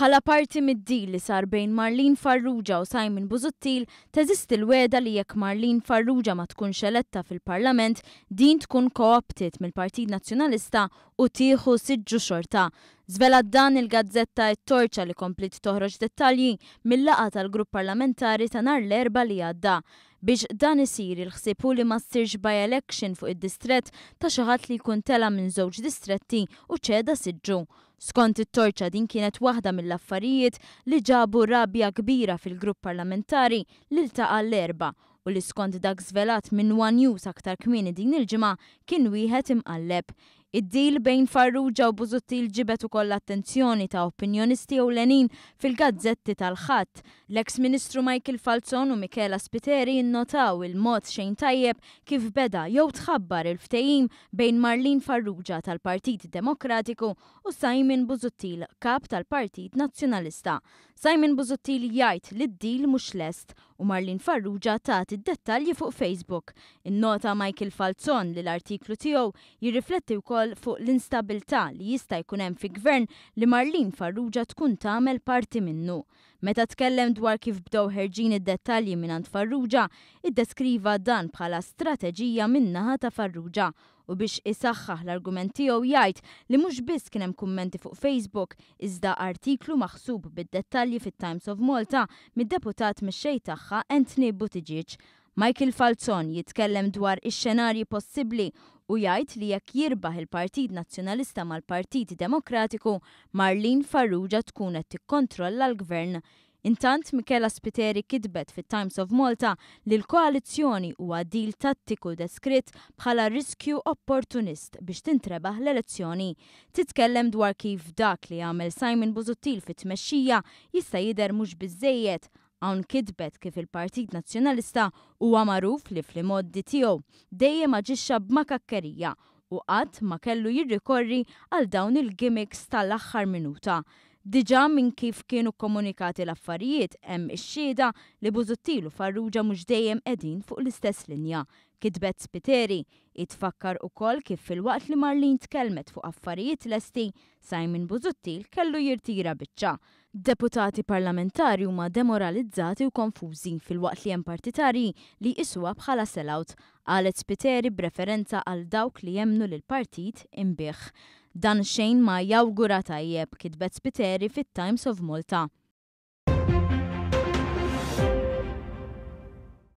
Bħala parti mid-dil li sar bejn Marlin Farrugia u Simon Buzuttil, teżisti l-weda li jekk Marlin Farrugia ma tkunx eletta fil-Parlament, din tkun kooptit mill-Partit Nazzjonalista u tieħu siġġu xorta. Zvela dan il-gazzetta it-torċa e li komplit toħroġ dettalji mill-laqa tal-grupp parlamentari ta' nar l-erba li għadda biex dan isir il-ħsibu li ma sirġ by-election fuq id-distret ta' xi ħadd li jkun tela minn żewġ distretti u ċeda siġġu. Skont it-torċa din kienet waħda mill-affarijiet li ġabu rabja kbira fil-grupp parlamentari li l-taqa l-erba u li skont dak zvelat minn One News aktar kmieni din il-ġimgħa kien wieħed imqalleb. Id-dil bejn Farrugia u l ġibet ukoll attenzjoni ta' opinjonisti u lenin fil-gazzetti tal-ħadd. L-eks ministru Michael Falzon u Michela Spiteri innotaw il-mod xejn tajjeb kif beda jew tħabbar il-ftehim bejn Marlin Farrugia tal-Partit Demokratiku u Simon Buzuttil, kap tal-Partit Nazzjonalista. Simon Buzuttil jgħid li d-dil mhux lest u Marlin Farrugia tagħti id-dettalji fuq Facebook. Innota Michael Falzon li l-artiklu tiegħu jirrifletti wkoll ukoll fuq l-instabilità li jista' jkun hemm fi gvern li Marlin Farrugia tkun tagħmel parti minnu. Meta tkellem dwar kif bdew ħerġin id-dettalji mingħand Farrugia, iddeskriva dan bħala strateġija minnaħa ta' Farrugia u biex isaxħaħ l-argument tiegħu jgħid li mhux biss kien hemm kummenti fuq Facebook iżda artiklu maħsub bid-dettalji fit-Times of Malta mid-deputat mix-xej tagħha Anthony Buttigieg. Michael Falzon jitkellem dwar ix-xenarji possibbli u jgħid li jekk jirbaħ il-Partit Nazzjonalista mal-Partit Demokratiku Marlin Farrugia tkun qed tikkontrolla l-gvern. Intant Mikela Spiteri kitbet fit Times of Malta li l-koalizzjoni huwa dil tattiku deskritt bħala riskju opportunist biex tintrebaħ l-elezzjoni. Titkellem dwar kif dak li għamel Simon Buzuttil fit tmexxija jista' jidher mhux biżejjed Hawn kidbet kif il-Partit Nazzjonalista huwa magħruf li fl-imoddi tiegħu dejjem aġixxa b'makakkerija u qatt ma kellu jirrikorri għal dawn il-gimmicks tal-aħħar minuta Diġa minn kif kienu komunikati l-affarijiet hemm ix-xieda li Bużuttilu Farrugia mhux dejjem qegħdin fuq l-istess linja. Kitbet Spiteri itfakkar kol kif fil-waqt li Marlin tkellmet fuq affarijiet lesti Simon Buzuttil kellu jirtira biċċa. Deputati parlamentari huma demoralizzati u konfużi fil-waqt li hemm partitarji li isuha bħala selawt, għalet Spiteri b'referenza għal dawk li jemnu lill partit imbieħ. Dan xejn ma jawgura tajjeb kitbet Spiteri fit-Times of Malta.